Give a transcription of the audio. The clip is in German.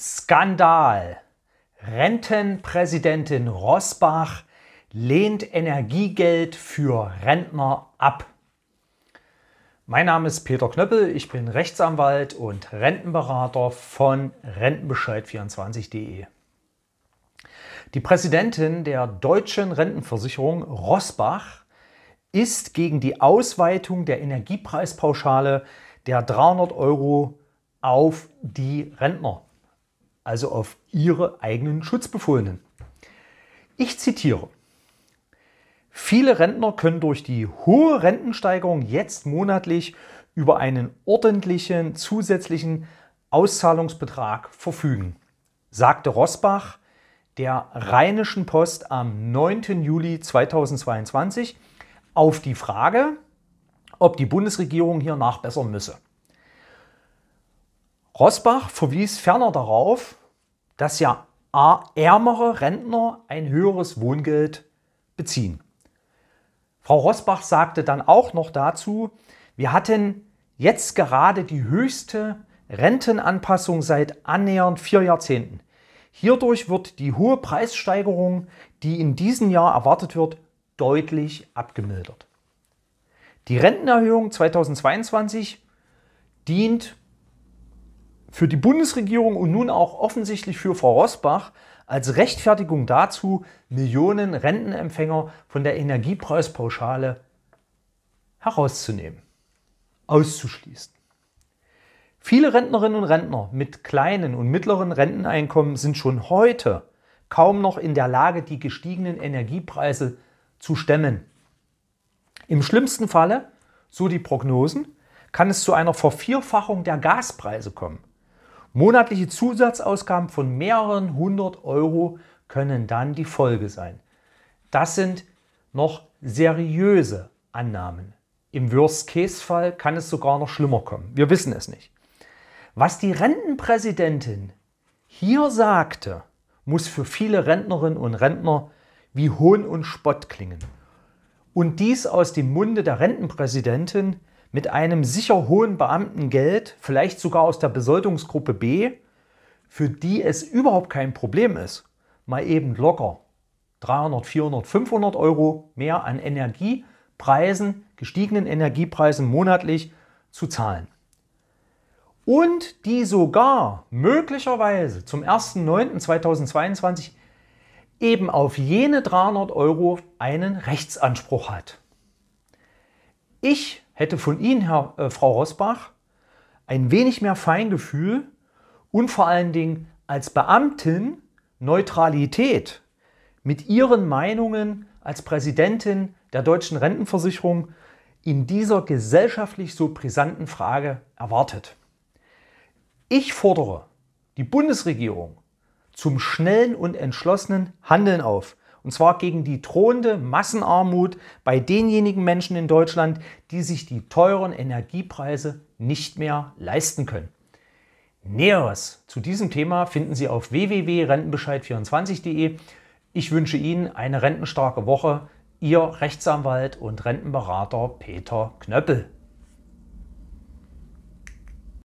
Skandal. Rentenpräsidentin Rosbach lehnt Energiegeld für Rentner ab. Mein Name ist Peter Knöppel, ich bin Rechtsanwalt und Rentenberater von Rentenbescheid24.de. Die Präsidentin der deutschen Rentenversicherung Rosbach ist gegen die Ausweitung der Energiepreispauschale der 300 Euro auf die Rentner also auf ihre eigenen Schutzbefohlenen. Ich zitiere. Viele Rentner können durch die hohe Rentensteigerung jetzt monatlich über einen ordentlichen zusätzlichen Auszahlungsbetrag verfügen, sagte Rosbach der Rheinischen Post am 9. Juli 2022 auf die Frage, ob die Bundesregierung hier nachbessern müsse. Rosbach verwies ferner darauf, dass ja ärmere Rentner ein höheres Wohngeld beziehen. Frau Rosbach sagte dann auch noch dazu, wir hatten jetzt gerade die höchste Rentenanpassung seit annähernd vier Jahrzehnten. Hierdurch wird die hohe Preissteigerung, die in diesem Jahr erwartet wird, deutlich abgemildert. Die Rentenerhöhung 2022 dient für die Bundesregierung und nun auch offensichtlich für Frau Rosbach als Rechtfertigung dazu, Millionen Rentenempfänger von der Energiepreispauschale herauszunehmen, auszuschließen. Viele Rentnerinnen und Rentner mit kleinen und mittleren Renteneinkommen sind schon heute kaum noch in der Lage, die gestiegenen Energiepreise zu stemmen. Im schlimmsten Falle, so die Prognosen, kann es zu einer Vervierfachung der Gaspreise kommen. Monatliche Zusatzausgaben von mehreren hundert Euro können dann die Folge sein. Das sind noch seriöse Annahmen. Im Worst-Case-Fall kann es sogar noch schlimmer kommen. Wir wissen es nicht. Was die Rentenpräsidentin hier sagte, muss für viele Rentnerinnen und Rentner wie Hohn und Spott klingen. Und dies aus dem Munde der Rentenpräsidentin, mit einem sicher hohen Beamtengeld, vielleicht sogar aus der Besoldungsgruppe B, für die es überhaupt kein Problem ist, mal eben locker 300, 400, 500 Euro mehr an Energiepreisen, gestiegenen Energiepreisen monatlich zu zahlen. Und die sogar möglicherweise zum 1.9.2022 eben auf jene 300 Euro einen Rechtsanspruch hat. Ich hätte von Ihnen, Herr, äh, Frau Rosbach, ein wenig mehr Feingefühl und vor allen Dingen als Beamtin Neutralität mit Ihren Meinungen als Präsidentin der deutschen Rentenversicherung in dieser gesellschaftlich so brisanten Frage erwartet. Ich fordere die Bundesregierung zum schnellen und entschlossenen Handeln auf. Und zwar gegen die drohende Massenarmut bei denjenigen Menschen in Deutschland, die sich die teuren Energiepreise nicht mehr leisten können. Näheres zu diesem Thema finden Sie auf www.rentenbescheid24.de. Ich wünsche Ihnen eine rentenstarke Woche. Ihr Rechtsanwalt und Rentenberater Peter Knöppel.